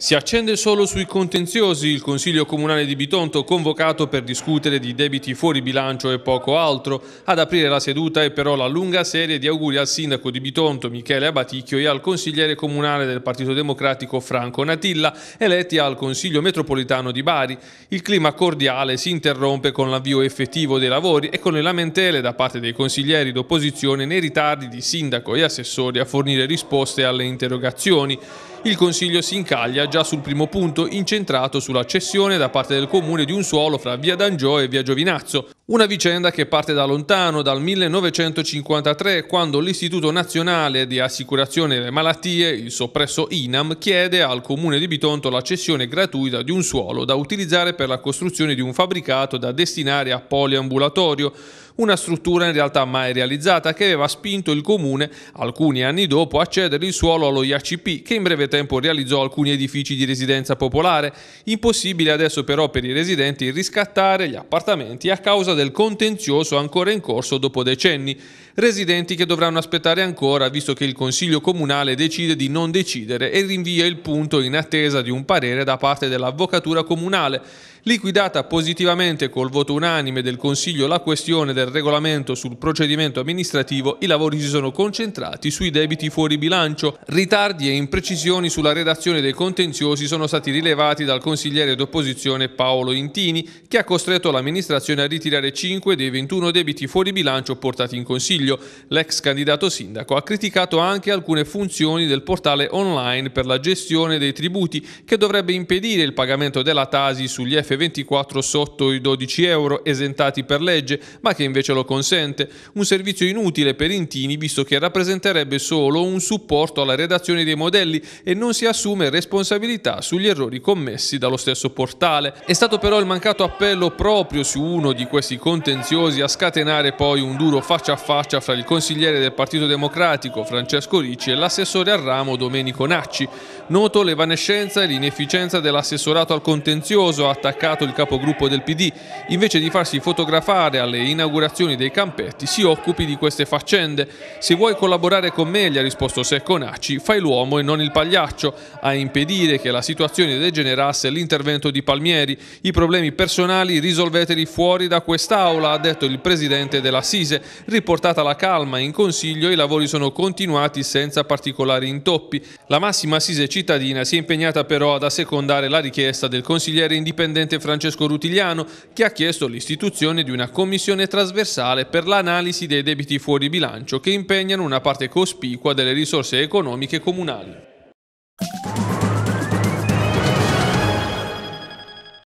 Si accende solo sui contenziosi il Consiglio Comunale di Bitonto convocato per discutere di debiti fuori bilancio e poco altro. Ad aprire la seduta è però la lunga serie di auguri al Sindaco di Bitonto Michele Abaticchio e al Consigliere Comunale del Partito Democratico Franco Natilla, eletti al Consiglio Metropolitano di Bari. Il clima cordiale si interrompe con l'avvio effettivo dei lavori e con le lamentele da parte dei consiglieri d'opposizione nei ritardi di Sindaco e Assessori a fornire risposte alle interrogazioni il Consiglio si incaglia già sul primo punto incentrato sulla cessione da parte del Comune di un suolo fra via D'Angio e via Giovinazzo, una vicenda che parte da lontano, dal 1953, quando l'Istituto Nazionale di Assicurazione delle Malattie, il soppresso INAM, chiede al comune di Bitonto la cessione gratuita di un suolo da utilizzare per la costruzione di un fabbricato da destinare a poliambulatorio, una struttura in realtà mai realizzata che aveva spinto il comune alcuni anni dopo a cedere il suolo allo IACP che in breve tempo realizzò alcuni edifici di residenza popolare. Impossibile adesso però per i residenti riscattare gli appartamenti a causa del contenzioso ancora in corso dopo decenni, residenti che dovranno aspettare ancora visto che il Consiglio Comunale decide di non decidere e rinvia il punto in attesa di un parere da parte dell'Avvocatura Comunale. Liquidata positivamente col voto unanime del Consiglio la questione del regolamento sul procedimento amministrativo, i lavori si sono concentrati sui debiti fuori bilancio. Ritardi e imprecisioni sulla redazione dei contenziosi sono stati rilevati dal consigliere d'opposizione Paolo Intini, che ha costretto l'amministrazione a ritirare 5 dei 21 debiti fuori bilancio portati in consiglio. L'ex candidato sindaco ha criticato anche alcune funzioni del portale online per la gestione dei tributi che dovrebbe impedire il pagamento della Tasi sugli F24 sotto i 12 euro esentati per legge, ma che invece lo consente. Un servizio inutile per Intini visto che rappresenterebbe solo un supporto alla redazione dei modelli e non si assume responsabilità sugli errori commessi dallo stesso portale. È stato però il mancato appello proprio su uno di questi contenziosi a scatenare poi un duro faccia a faccia fra il consigliere del Partito Democratico Francesco Ricci e l'assessore al ramo Domenico Nacci. Noto l'evanescenza e l'inefficienza dell'assessorato al contenzioso ha attaccato il capogruppo del PD. Invece di farsi fotografare alle inaugurazioni dei campetti si occupi di queste faccende. Se vuoi collaborare con me, gli ha risposto Secco Nacci, fai l'uomo e non il pagliaccio a impedire che la situazione degenerasse l'intervento di Palmieri. I problemi personali risolveteli fuori da questa quest'Aula, ha detto il presidente dell'Assise. Riportata la calma in Consiglio, i lavori sono continuati senza particolari intoppi. La massima Assise cittadina si è impegnata però ad assecondare la richiesta del consigliere indipendente Francesco Rutigliano, che ha chiesto l'istituzione di una commissione trasversale per l'analisi dei debiti fuori bilancio che impegnano una parte cospicua delle risorse economiche comunali.